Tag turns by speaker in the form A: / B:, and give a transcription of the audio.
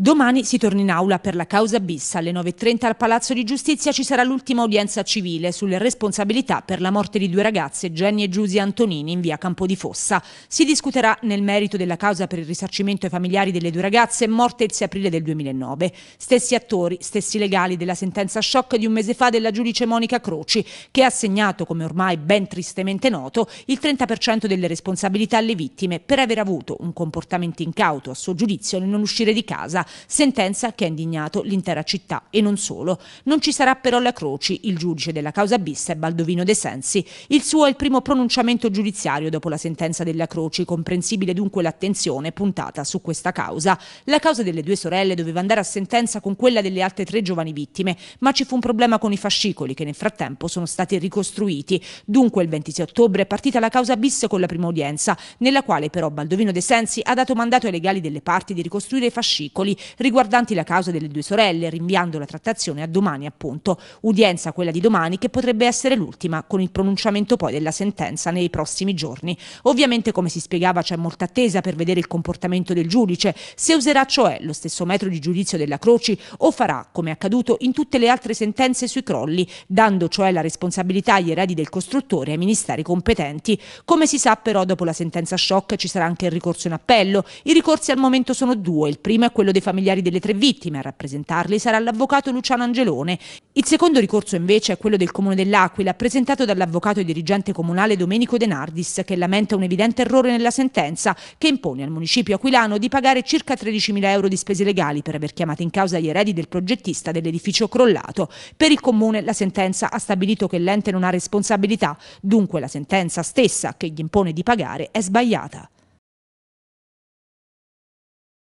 A: Domani si torna in aula per la causa bis. Alle 9.30 al Palazzo di Giustizia ci sarà l'ultima udienza civile sulle responsabilità per la morte di due ragazze, Jenny e Giusi Antonini, in via Campo di Fossa. Si discuterà nel merito della causa per il risarcimento ai familiari delle due ragazze morte il 6 aprile del 2009. Stessi attori, stessi legali della sentenza shock di un mese fa della giudice Monica Croci, che ha assegnato, come ormai ben tristemente noto, il 30% delle responsabilità alle vittime per aver avuto un comportamento incauto, a suo giudizio, nel non uscire di casa sentenza che ha indignato l'intera città e non solo. Non ci sarà però la Croci, il giudice della causa bis è Baldovino De Sensi. Il suo è il primo pronunciamento giudiziario dopo la sentenza della Croci, comprensibile dunque l'attenzione puntata su questa causa. La causa delle due sorelle doveva andare a sentenza con quella delle altre tre giovani vittime, ma ci fu un problema con i fascicoli che nel frattempo sono stati ricostruiti. Dunque il 26 ottobre è partita la causa bis con la prima udienza, nella quale però Baldovino De Sensi ha dato mandato ai legali delle parti di ricostruire i fascicoli riguardanti la causa delle due sorelle, rinviando la trattazione a domani appunto, udienza quella di domani che potrebbe essere l'ultima con il pronunciamento poi della sentenza nei prossimi giorni. Ovviamente come si spiegava c'è molta attesa per vedere il comportamento del giudice, se userà cioè lo stesso metro di giudizio della Croci o farà come è accaduto in tutte le altre sentenze sui crolli, dando cioè la responsabilità agli eredi del costruttore e ai ministeri competenti. Come si sa però dopo la sentenza shock ci sarà anche il ricorso in appello. I ricorsi al momento sono due, il primo è quello dei familiari delle tre vittime, a rappresentarli sarà l'avvocato Luciano Angelone. Il secondo ricorso invece è quello del Comune dell'Aquila, presentato dall'avvocato e dirigente comunale Domenico De Nardis, che lamenta un evidente errore nella sentenza che impone al municipio aquilano di pagare circa 13.000 euro di spese legali per aver chiamato in causa gli eredi del progettista dell'edificio crollato. Per il Comune la sentenza ha stabilito che l'ente non ha responsabilità, dunque la sentenza stessa che gli impone di pagare è sbagliata.